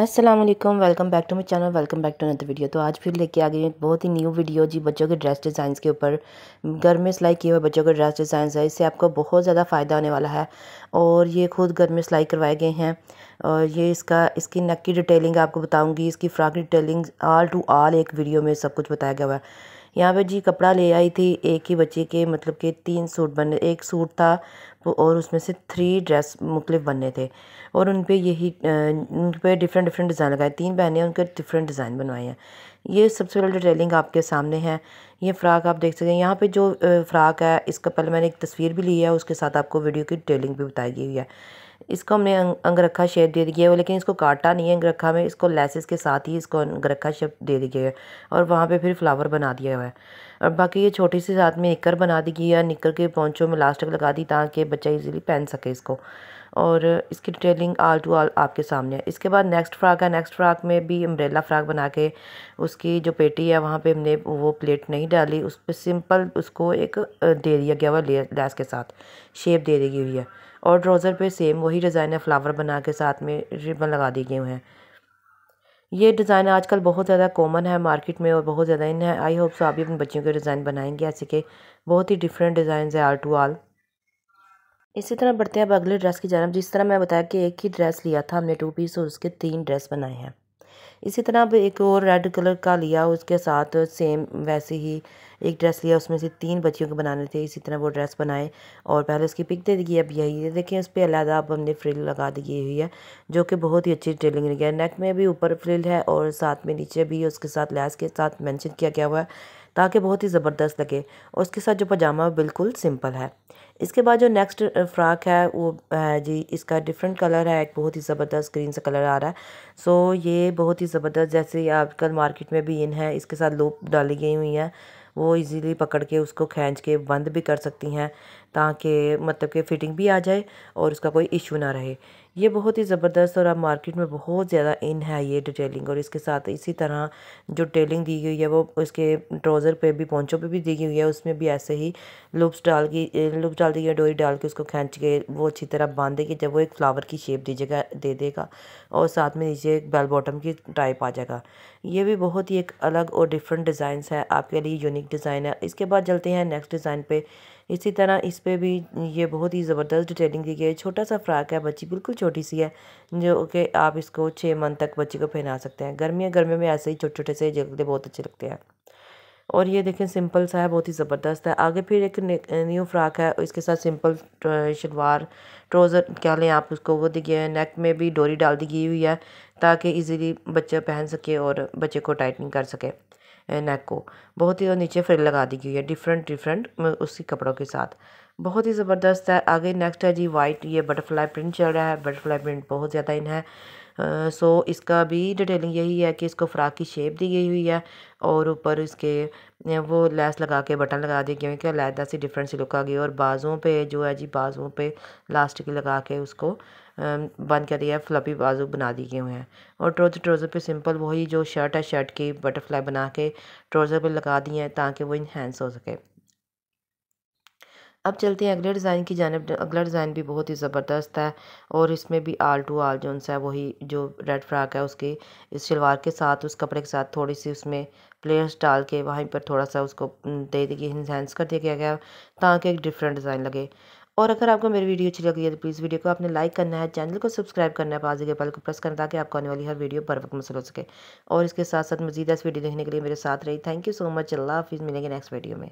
Aslam welcome back to my channel welcome back to another video तो आज फिर लेके आ गई एक बहुत ही न्यू वीडियो जी बच्चों के ड्रेस डिज़ाइंस के ऊपर घर में सिलाई किए हुए बच्चों के ड्रेस डिज़ाइंस है इससे आपको बहुत ज़्यादा फ़ायदा होने वाला है और ये खुद घर में सिलाई करवाए गए हैं और ये इसका इसकी नक की डिटेलिंग आपको बताऊँगी इसकी frock detailing all to all एक वीडियो में सब कुछ बताया गया हुआ है यहाँ पे जी कपड़ा ले आई थी एक ही बच्चे के मतलब के तीन सूट बने एक सूट था और उसमें से थ्री ड्रेस मुख्तफ बनने थे और उन पर यही उन पर डिफरेंट डिफरेंट डिज़ाइन लगाए तीन बहने उनके डिफरेंट डिज़ाइन बनवाए हैं ये सबसे पहले डिटेलिंग आपके सामने है ये फ़्राक आप देख सकते हैं यहाँ पे जो फ़्राक है इसका पहले मैंने एक तस्वीर भी ली है उसके साथ आपको वीडियो की डिटेलिंग भी बताई गई है इसको हमने अंगरखा शेप दे दिया है लेकिन इसको काटा नहीं है अंगरखा में इसको लेसेस के साथ ही इसको अंगरखा शेप दे दी गई है और वहाँ पे फिर फ्लावर बना दिया हुआ है और बाकी ये छोटी सी साथ में निकर बना दी गई है निकर के पौचों में लास्टिक लगा दी ताकि बच्चा इजीली पहन सके इसको और इसकी डिटेलिंग आल टू आल आपके सामने है इसके बाद नेक्स्ट फ्राक है नेक्स्ट फ्राक में भी अम्ब्रेला फ्राक बना के उसकी जो पेटी है वहाँ पे हमने वो प्लेट नहीं डाली उस पर सिंपल उसको एक दे दिया गया हुआ लेस के साथ शेप दे दी गई हुई है और ट्राउज़र पे सेम वही डिज़ाइन है फ्लावर बना के साथ में रिबन लगा दिए गए हुए हैं ये डिज़ाइन आजकल बहुत ज़्यादा कॉमन है मार्केट में और बहुत ज़्यादा इन है आई होप सो आप भी अपने बच्चियों के डिज़ाइन बनाएंगे ऐसे के बहुत ही डिफरेंट डिज़ाइन है आल टू आल इसी तरह बढ़ते हैं अब अगले ड्रेस की जानब जिस तरह मैं बताया कि एक ही ड्रेस लिया था हमने टू पीस और उसके तीन ड्रेस बनाए हैं इसी तरह अब एक और रेड कलर का लिया उसके साथ सेम वैसे ही एक ड्रेस लिया उसमें से तीन बच्चियों के बनाने थे इसी तरह वो ड्रेस बनाए और पहले उसकी पिक दे दी अब यही देखिए उस पर अलहदा अब हमने फ्रिल लगा दी हुई है जो कि बहुत ही अच्छी ट्रेलिंग लगी है नेक में भी ऊपर फ्रिल है और साथ में नीचे भी उसके साथ लैस के साथ मैंशन किया गया हुआ है ताकि बहुत ही ज़बरदस्त लगे और उसके साथ जो पजामा बिल्कुल सिंपल है इसके बाद जो नेक्स्ट फ्राक है वो है जी इसका डिफरेंट कलर है एक बहुत ही ज़बरदस्त ग्रीन सा कलर आ रहा है सो ये बहुत ही ज़बरदस्त जैसे आजकल मार्केट में भी इन है इसके साथ लूप डाली गई हुई हैं वो इजीली पकड़ के उसको खींच के बंद भी कर सकती हैं ताकि मतलब कि फ़िटिंग भी आ जाए और उसका कोई इशू ना रहे ये बहुत ही ज़बरदस्त और अब मार्केट में बहुत ज़्यादा इन है ये डिटेलिंग और इसके साथ इसी तरह जो टेलिंग दी गई है वो उसके ट्राउज़र पे भी पॉन्चों पे भी दी गई है उसमें भी ऐसे ही लुप्स डाल के लुप्स डाल दी गई डोरी डाल के उसको खींच के वो अच्छी तरह बांध देगी जब वो एक फ्लावर की शेप दीजिएगा दे देगा और साथ में नीचे एक बेल बॉटम की टाइप आ जाएगा ये भी बहुत ही एक अलग और डिफरेंट डिज़ाइंस है आपके लिए यूनिक डिज़ाइन है इसके बाद चलते हैं नेक्स्ट डिज़ाइन पर इसी तरह इस पर भी ये बहुत ही ज़बरदस्त डिटेलिंग दी गई है छोटा सा फ्राक है बच्ची बिल्कुल छोटी सी है जो कि आप इसको छः मंथ तक बच्ची को पहना सकते हैं गर्मियाँ गर्मियों में ऐसे ही छोटे छोटे से जगते बहुत अच्छे लगते हैं और ये देखें सिंपल सा है बहुत ही ज़बरदस्त है आगे फिर एक न्यू फ्राक है इसके साथ सिंपल शलवार ट्रोज़र क्या लें आप उसको वो दी नेक में भी डोरी डाल दी गई हुई है ताकि इजीली बच्चा पहन सके और बच्चे को टाइटनिंग कर सके नेक को बहुत ही और नीचे फ्रिल लगा दी गई है डिफरेंट डिफरेंट उसी कपड़ों के साथ बहुत ही ज़बरदस्त है आगे नेक्स्ट है जी वाइट ये बटरफ्लाई प्रिंट चल रहा है बटरफ्लाई प्रिंट बहुत ज़्यादा इन है सो uh, so, इसका भी डिटेलिंग यही है कि इसको फ्राक की शेप दी गई हुई है और ऊपर इसके वो लेस लगा के बटन लगा दिए गए कि अलहदा से डिफरेंट सी लुक आ गई और बाजुओं पे जो है जी बाजुओं पे लास्टिक लगा के उसको बंद कर दिया है फ्लपी बाजू बना दिए हुए हैं और ट्रोज़र ट्रोज़र पे सिंपल वही जो शर्ट है शर्ट की बटरफ्लाई बना के ट्रोज़र पे लगा दिए हैं ताकि वो इनहेंस हो सके अब चलते हैं अगले डिज़ाइन की जानब अगला डिज़ाइन भी बहुत ही ज़बरदस्त है और इसमें भी आल टू आल जो सा वही जो रेड फ्राक है उसके इस शलवार के साथ उस कपड़े के साथ थोड़ी सी उसमें प्लेयर्स डाल के वहीं पर थोड़ा सा उसको दे दी इन्हेंस कर दिया गया ताकि एक डिफरेंट डिज़ाइन लगे और अगर आपको मेरी वीडियो अच्छी लगी है तो प्लीज़ वीडियो को आपने लाइक करना है चैनल को सब्सक्राइब करना है बाजी के बल को प्रेस करना ताकि आपको आने वाली हर वीडियो पर वक्त मसल हो सके और इसके साथ साथ मजीद ऐसी वीडियो देखने के लिए मेरे साथ रही थैंक यू सो मच अल्लाह हाफिज़ मिलेंगे नेक्स्ट वीडियो में